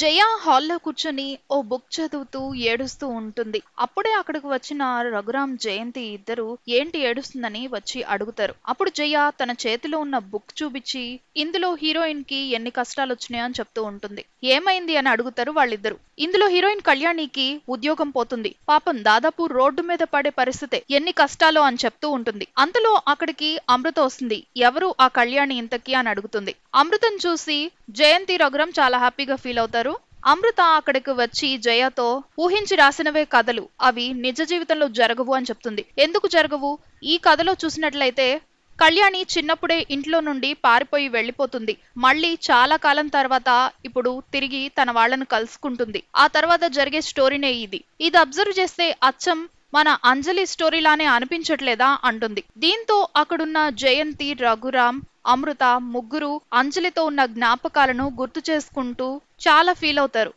జయ హాల్లో కూర్చొని ఓ బుక్ చదువుతూ ఏడుస్తూ ఉంటుంది అప్పుడే అక్కడికి వచ్చిన రఘురామ్ జయంతి ఇద్దరు ఏంటి ఏడుస్తుందని వచ్చి అడుగుతారు అప్పుడు జయ తన చేతిలో ఉన్న బుక్ చూపించి ఇందులో హీరోయిన్ కి ఎన్ని కష్టాలు వచ్చినాయో అని చెప్తూ ఉంటుంది ఏమైంది అని అడుగుతారు వాళ్ళిద్దరు ఇందులో హీరోయిన్ కళ్యాణికి ఉద్యోగం పోతుంది పాపం దాదాపు రోడ్డు మీద పడే పరిస్థితి ఎన్ని కష్టాలు అని చెప్తూ ఉంటుంది అంతలో అక్కడికి అమృత వస్తుంది ఎవరు ఆ కళ్యాణి ఇంతకీ అని అడుగుతుంది అమృతం చూసి జయంతి రఘురామ్ చాలా హ్యాపీగా ఫీల్ అవుతారు గారు అమృత అక్కడికి వచ్చి జయతో ఊహించి రాసినవే కథలు అవి నిజ జీవితంలో జరగవు అని చెప్తుంది ఎందుకు జరగవు ఈ కథలో చూసినట్లయితే కళ్యాణి చిన్నప్పుడే ఇంట్లో నుండి పారిపోయి వెళ్ళిపోతుంది మళ్ళీ చాలా కాలం తర్వాత ఇప్పుడు తిరిగి తన వాళ్లను కలుసుకుంటుంది ఆ తర్వాత జరిగే స్టోరీనే ఇది ఇది అబ్జర్వ్ చేస్తే అచ్చం మన అంజలి స్టోరీలానే అనిపించట్లేదా అంటుంది దీంతో అక్కడున్న జయంతి రఘురామ్ అమృత ముగ్గురు అంజలితో ఉన్న జ్ఞాపకాలను గుర్తు చేసుకుంటూ చాలా ఫీల్ అవుతారు